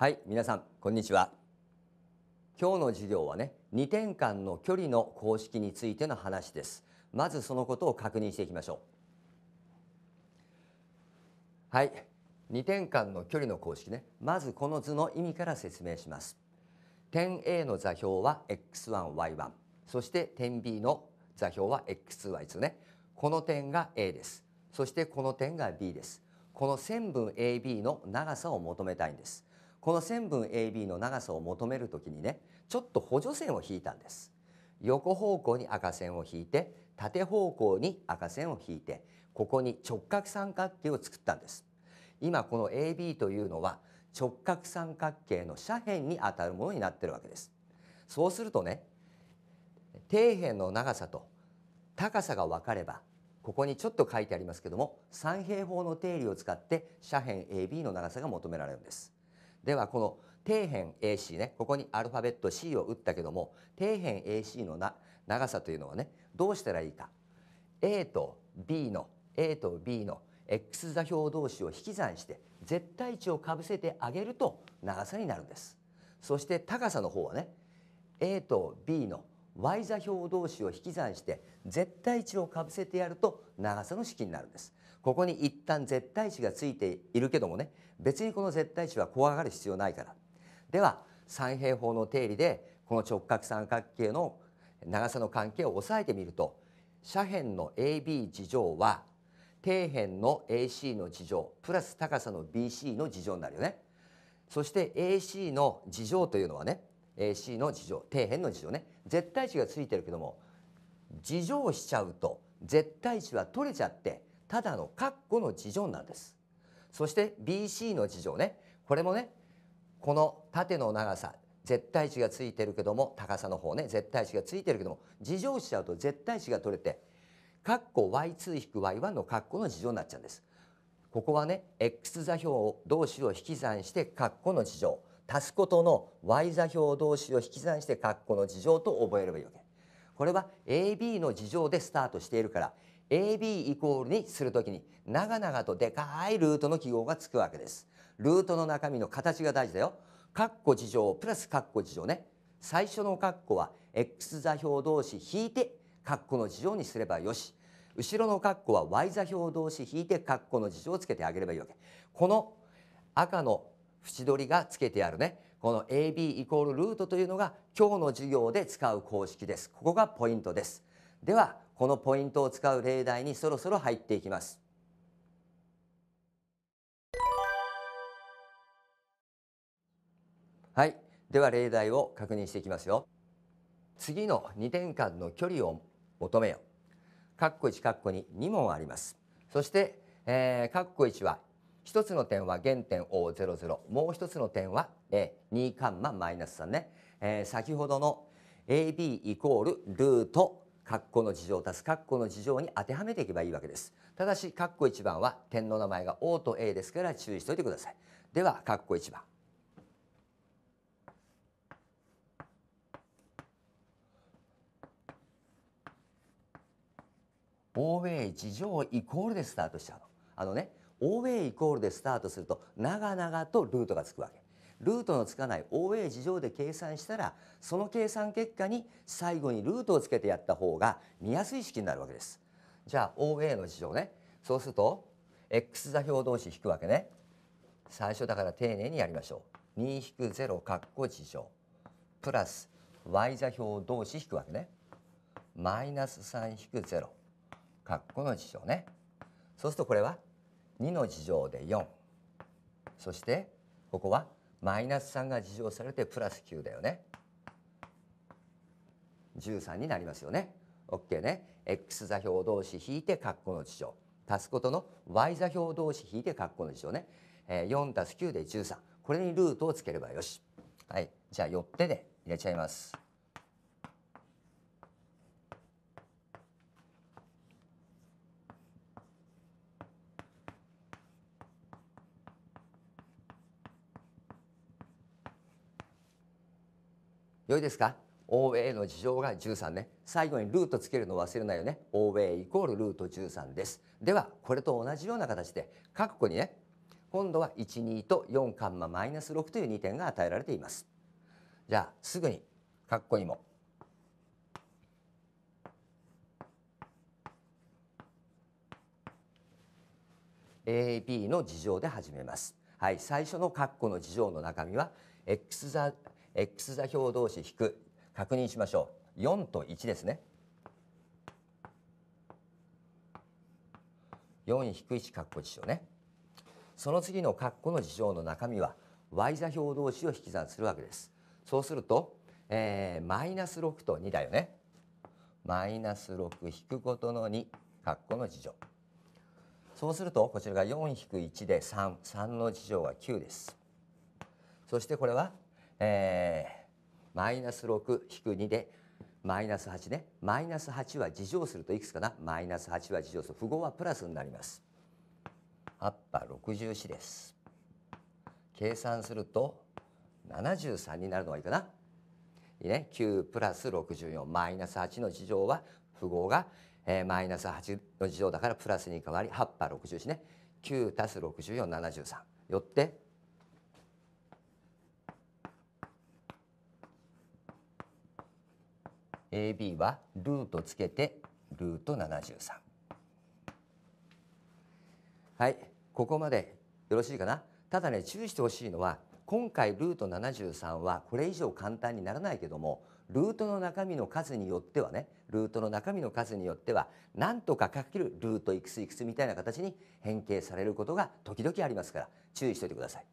はい皆さんこんにちは今日の授業はね二点間の距離の公式についての話ですまずそのことを確認していきましょうはい二点間の距離の公式ねまずこの図の意味から説明します点 A の座標は x1y1 そして点 B の座標は x2y2 ねこの点が A ですそしてこの点が B ですこの線分 AB の長さを求めたいんですこの線分 AB の長さを求めるときにねちょっと補助線を引いたんです横方向に赤線を引いて縦方向に赤線を引いてここに直角三角形を作ったんです今この AB というのは直角三角形の斜辺にあたるものになってるわけですそうするとね底辺の長さと高さが分かればここにちょっと書いてありますけども三平方の定理を使って斜辺 AB の長さが求められるんですではこの底辺 AC ねここにアルファベット C を打ったけども底辺 AC のな長さというのはねどうしたらいいか A と B の A と B の x 座標同士を引き算して絶対値をかぶせてあげると長さになるんですそして高さの方はね A と B の y 座標同士を引き算して絶対値をかぶせてやると長さの式になるんですここに一旦絶対値がついているけどもね別にこの絶対値は怖がる必要ないからでは三平方の定理でこの直角三角形の長さの関係を抑えてみると斜辺の AB 事乗は底辺の AC の事乗プラス高さの BC の事乗になるよね。そして AC の事乗というのはね AC の事乗底辺の事乗ね絶対値がついてるけども事乗しちゃうと絶対値は取れちゃってただの括弧の事乗なんです。そして BC の事情ねこれもねこの縦の長さ絶対値がついてるけども高さの方ね絶対値がついてるけども事情しちゃうと絶対値が取れて括弧 y2-y1 の括弧の事情になっちゃうんです。ここはね x 座標同士を引き算して括弧の事情足すことの y 座標同士を引き算して括弧の事情と覚えればいいわけ。これは AB の事情でスタートしているから AB イコールにするときに長々とでかいルートの記号がつくわけです。ルートの中身の形が大事だよ。カッコ事情プラスカッコ事情ね。最初のカッコは x 座標同士引いてカッコの事情にすればよし。後ろのカッコは y 座標同士引いてカッコの事情をつけてあげればいいわけ。この赤の縁取りがつけてあるね。この AB イコールルートというのが今日の授業で使う公式です。ここがポイントです。ではこのポイントを使う例題にそろそろ入っていきます。はい、では例題を確認していきますよ。次の2点間の距離を求めよ。括弧コ1カッコ2問あります。そして、えー、括弧コ1は一つの点は原点 O00 もう一つの点は、えー、2カンママイナス3ね、えー、先ほどの AB イコールルート括弧の事情を足す括弧の事情に当てはめていけばいいわけですただし括弧1番は点の名前が O と A ですから注意しておいてくださいでは括弧1番オー事情イコールでスタートしちゃうのあのねオーイコールでスタートすると長々とルートがつくわけルートのつかない OA 事情で計算したらその計算結果に最後にルートをつけてやった方が見やすい式になるわけです。じゃあ OA の事情ねそうすると x 座標同士引くわけね最初だから丁寧にやりましょう。2引く0括弧事情プラス y 座標同士引くわけねマイナス3引く0括弧の事情ねそうするとこれは2の事情で4そしてここはマイナス3が事乗されてプラス9だよね。13になりますよね。OK ね。x 座標同士引いて括弧の事乗。足すことの y 座標同士引いて括弧の事乗ね。えー、4足す9で13。これにルートをつければよし。はい。じゃあ、よってで入れちゃいます。良いですか OA の事情が13ね最後にルートつけるの忘れないよね OA イコールルート13ですではこれと同じような形で括弧にね今度は12と4カンママイナス6という2点が与えられていますじゃあすぐに括弧にも「AB の事情で始めますはい最初の括弧の事情の中身は x 座 x 座標同士引く確認しましょう4と1ですね4引く1括弧事象ねその次の括弧の事象の中身は y 座標同士を引き算するわけですそうすると、えマイナス6と2だよねマイナス6引くことの2括弧の事情そうするとこちらが4引く1で33の事情は9ですそしてこれはえー、マイナス6引く2でマイナス8ねマイナス8は自乗するといくつかなマイナス8は自乗する符号はプラスになります葉っぱ64です計算すると73になるのがいいかないいね9プラス64マイナス8の事乗は符号が、えー、マイナス8の事乗だからプラスに変わり8波64ね9足す6473よって AB はルートつけてルート73。はい、ここまでよろしいかな。ただね、注意してほしいのは、今回ルート73はこれ以上簡単にならないけども、ルートの中身の数によってはね、ルートの中身の数によっては、なんとかかけるルートいくついくつみたいな形に変形されることが時々ありますから、注意しておいてください。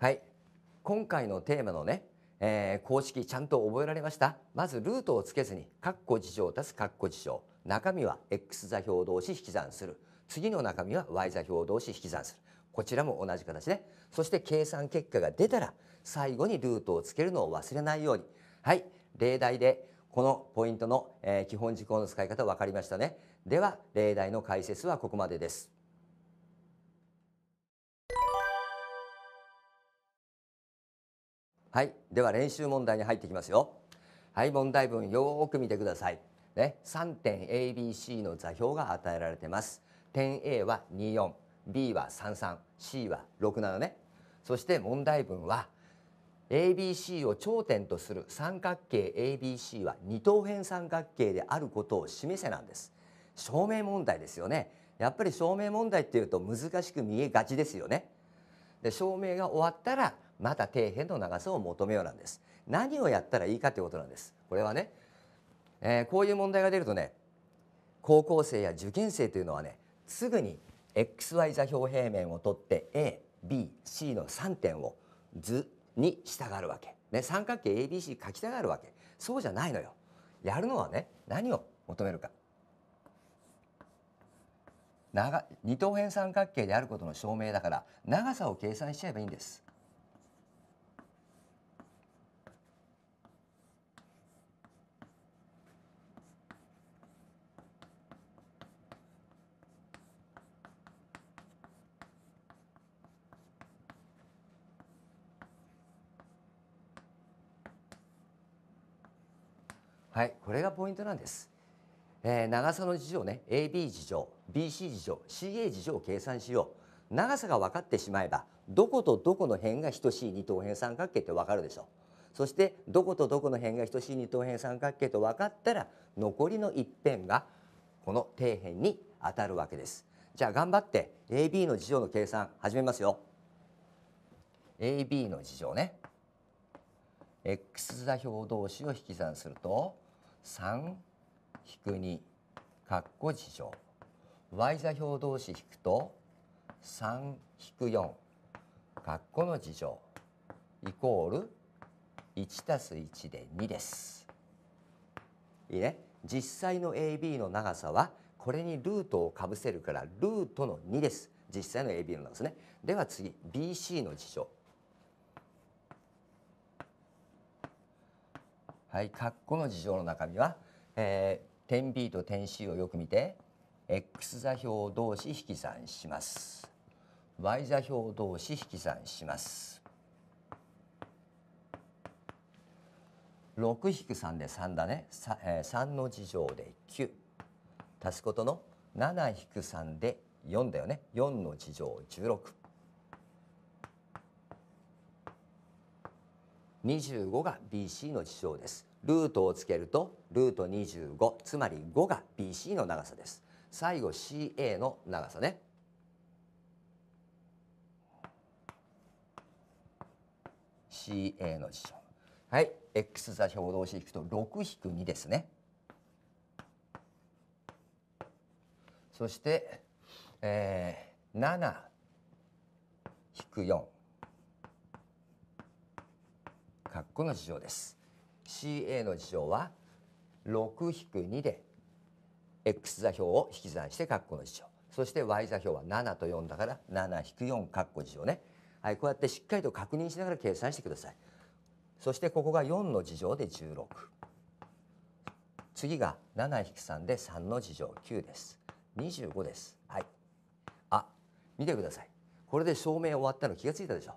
はい今回のテーマのね、えー、公式ちゃんと覚えられましたまずルートをつけずに括弧事情足す括弧事情中身は x 座標同士引き算する次の中身は y 座標同士引き算するこちらも同じ形で、ね、そして計算結果が出たら最後にルートをつけるのを忘れないようにはい例題でこのポイントの、え基本事項の使い方分かりましたねでは例題の解説はここまでです。はいでは練習問題に入ってきますよはい問題文よく見てくださいね3点 ABC の座標が与えられてます点 A は二四、b は三三、c は六七ねそして問題文は ABC を頂点とする三角形 ABC は二等辺三角形であることを示せなんです証明問題ですよねやっぱり証明問題っていうと難しく見えがちですよねで証明が終わったらまた底辺の長さを求めようなんです何をやったらいいかということなんですこれはね、えー、こういう問題が出るとね高校生や受験生というのはねすぐに xy 座標平面を取って ABC の3点を図に従うわけ、ね、三角形 ABC 書きたがるわけそうじゃないのよやるのはね何を求めるか長二等辺三角形であることの証明だから長さを計算しちゃえばいいんですはい、これがポイントなんです。えー、長さの事情ね AB 事情 BC 事情 CA 事情を計算しよう長さが分かってしまえばどことどこの辺が等しい二等辺三角形って分かるでしょそしてどことどこの辺が等しい二等辺三角形と分かったら残りの一辺がこの底辺に当たるわけですじゃあ頑張って AB の事情の計算始めますよ AB の事情ね x 座標同士を引き算すると3引く2括弧こ事乗 y 座標同士引くと3引く4括弧の事乗イコール1たす1で2です。いいね実際の AB の長さはこれにルートをかぶせるからルートの2です。実際の AB の長さね。では次 BC の事乗はい、括弧の事情の中身は、えー、点 B と点 C をよく見て X 座標同士引き算します Y 座標同士引き算します六引く三で三だね三えー、3の事情で九。足すことの七引く三で四だよね四の事情十六。25が BC の事象ですルートをつけるとルート25つまり5が BC の長さです最後 CA の長さねの事象はい x 座標同士引くと6引く2ですねそして、えー、7引く4括弧の事乗です CA の事情は6-2で x 座標を引き算して括弧の事情。そして y 座標は7と4だから7-4括弧事情ねはいこうやってしっかりと確認しながら計算してくださいそしてここが4の事情で16次が7-3で3の事情9です25ですはいあ見てくださいこれで証明終わったの気がついたでしょ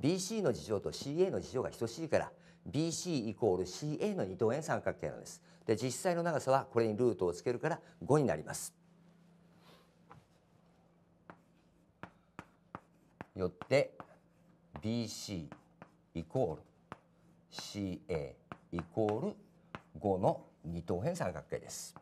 BC の事情と CA の事情が等しいから BC イコール CA の二等辺三角形なんです。で実際の長さはこれにルートをつけるから5になります。よって BC イコール CA イコール5の二等辺三角形です。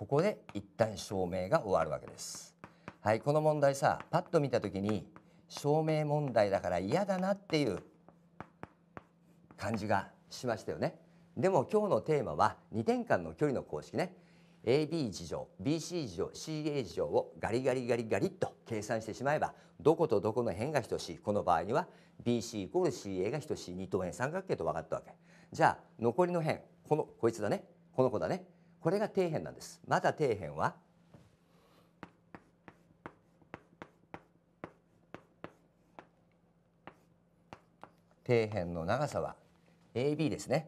ここで一旦証明が終わるわけです。はい、この問題さパッと見た時に証明問題だから嫌だなっていう感じがしましたよね。でも今日のテーマは2点間の距離の公式ね AB 事乗 BC 事乗 CA 事乗をガリガリガリガリと計算してしまえばどことどこの辺が等しいこの場合には BC イール CA が等しい二等辺三角形と分かったわけじゃあ残りの辺このこいつだねこの子だねこれが底辺なんですまだ底辺は底辺の長さは AB ですね。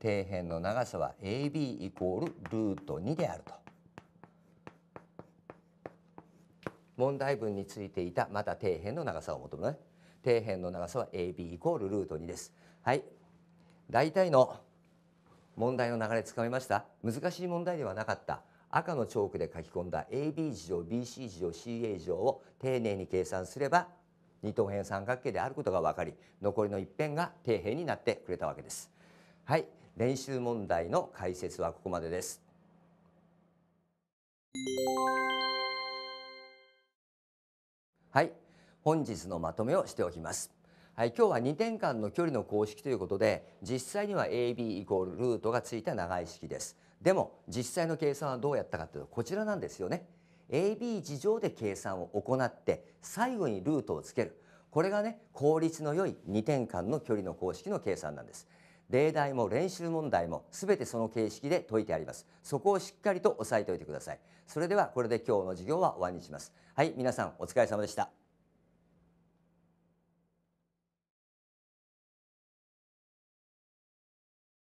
底辺の長さは AB イコールルート2であると。問題文についていたまた底辺の長さを求める、ね、底辺の長さは AB イコールルート2です。はい、大体の問題の流れつかめました難しい問題ではなかった赤のチョークで書き込んだ AB 事乗 BC 事乗 CA 事乗を丁寧に計算すれば二等辺三角形であることが分かり残りの一辺が底辺になってくれたわけです。はい、練習問題の解説はここまでです。はい、本日のまとめをしておきます。はい、今日は2点間の距離の公式ということで実際には AB イコールルートがついた長い式です。でも実際の計算はどうやったかというとこちらなんですよね。AB 事乗で計算を行って最後にルートをつける。これがね効率の良い2点間の距離の公式の計算なんです。例題も練習問題も全てその形式で解いてあります。そこをしっかりと押さえておいてください。それではこれで今日の授業は終わりにします。はい、皆さんお疲れ様でした。